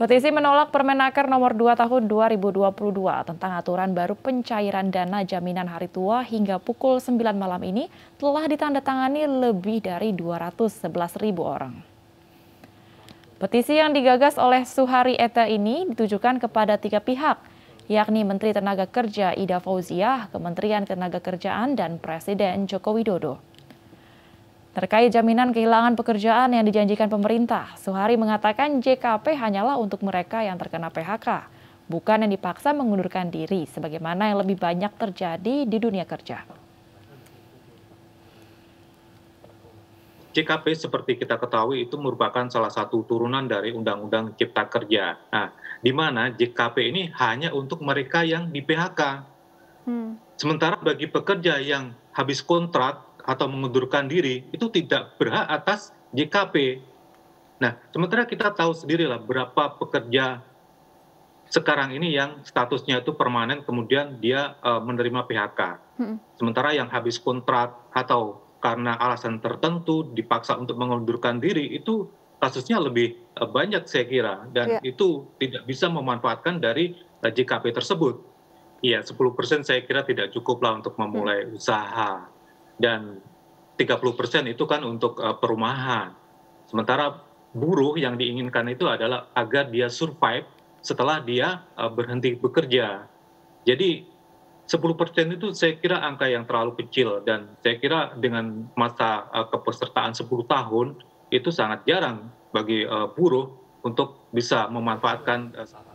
Petisi menolak Permenaker nomor 2 tahun 2022 tentang aturan baru pencairan dana jaminan hari tua hingga pukul 9 malam ini telah ditandatangani lebih dari 211 ribu orang. Petisi yang digagas oleh Suhari Eta ini ditujukan kepada tiga pihak, yakni Menteri Tenaga Kerja Ida Fauziah, Kementerian Tenaga Kerjaan, dan Presiden Joko Widodo. Terkait jaminan kehilangan pekerjaan yang dijanjikan pemerintah, Suhari mengatakan JKP hanyalah untuk mereka yang terkena PHK, bukan yang dipaksa mengundurkan diri sebagaimana yang lebih banyak terjadi di dunia kerja. JKP seperti kita ketahui itu merupakan salah satu turunan dari Undang-Undang Cipta Kerja. Nah, di mana JKP ini hanya untuk mereka yang di PHK. Hmm. Sementara bagi pekerja yang habis kontrak atau mengundurkan diri itu tidak berhak atas JKP. Nah, sementara kita tahu sendirilah berapa pekerja sekarang ini yang statusnya itu permanen kemudian dia uh, menerima PHK. Hmm. Sementara yang habis kontrak atau karena alasan tertentu dipaksa untuk mengundurkan diri itu kasusnya lebih uh, banyak saya kira dan yeah. itu tidak bisa memanfaatkan dari uh, eh, JKP tersebut. Iya, 10% saya kira tidak cukup lah untuk memulai hmm. usaha dan 30% itu kan untuk uh, perumahan. Sementara buruh yang diinginkan itu adalah agar dia survive setelah dia uh, berhenti bekerja. Jadi 10% itu saya kira angka yang terlalu kecil dan saya kira dengan masa uh, kepesertaan 10 tahun itu sangat jarang bagi uh, buruh untuk bisa memanfaatkan uh,